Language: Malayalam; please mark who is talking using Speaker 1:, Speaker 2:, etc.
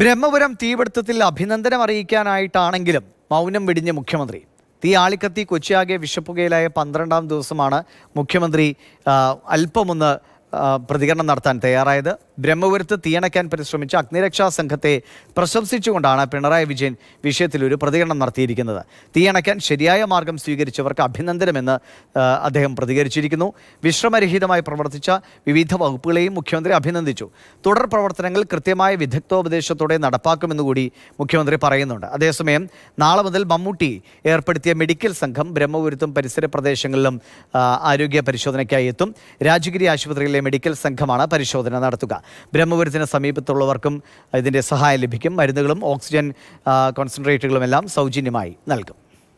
Speaker 1: ബ്രഹ്മപുരം തീപിടുത്തത്തിൽ അഭിനന്ദനം അറിയിക്കാനായിട്ടാണെങ്കിലും മൗനം വെടിഞ്ഞ മുഖ്യമന്ത്രി തീ ആളിക്കത്തി കൊച്ചിയാകെ വിഷപ്പുകയിലായ പന്ത്രണ്ടാം ദിവസമാണ് മുഖ്യമന്ത്രി അല്പമൊന്ന് പ്രതികരണം നടത്താൻ തയ്യാറായത് ബ്രഹ്മപുരത്ത് തീയണയ്ക്കാൻ പരിശ്രമിച്ച അഗ്നിരക്ഷാ സംഘത്തെ പ്രശംസിച്ചുകൊണ്ടാണ് പിണറായി വിജയൻ വിഷയത്തിൽ ഒരു പ്രതികരണം നടത്തിയിരിക്കുന്നത് തീയണയ്ക്കാൻ ശരിയായ മാർഗം സ്വീകരിച്ചവർക്ക് അഭിനന്ദനമെന്ന് അദ്ദേഹം പ്രതികരിച്ചിരിക്കുന്നു വിശ്രമരഹിതമായി പ്രവർത്തിച്ച വിവിധ വകുപ്പുകളെയും മുഖ്യമന്ത്രി അഭിനന്ദിച്ചു തുടർ പ്രവർത്തനങ്ങൾ കൃത്യമായ വിദഗ്ധോപദേശത്തോടെ നടപ്പാക്കുമെന്നുകൂടി മുഖ്യമന്ത്രി പറയുന്നുണ്ട് അതേസമയം നാളെ മുതൽ മമ്മൂട്ടി ഏർപ്പെടുത്തിയ മെഡിക്കൽ സംഘം ബ്രഹ്മപുരത്തും പരിസര പ്രദേശങ്ങളിലും ആരോഗ്യ പരിശോധനയ്ക്കായി എത്തും രാജഗിരി ആശുപത്രിയിലെ ജില്ലയിലെ മെഡിക്കൽ സംഘമാണ് പരിശോധന നടത്തുക ബ്രഹ്മപുരത്തിന് സമീപത്തുള്ളവർക്കും ഇതിൻ്റെ സഹായം ലഭിക്കും മരുന്നുകളും ഓക്സിജൻ കോൺസെൻട്രേറ്റുകളുമെല്ലാം സൗജന്യമായി നൽകും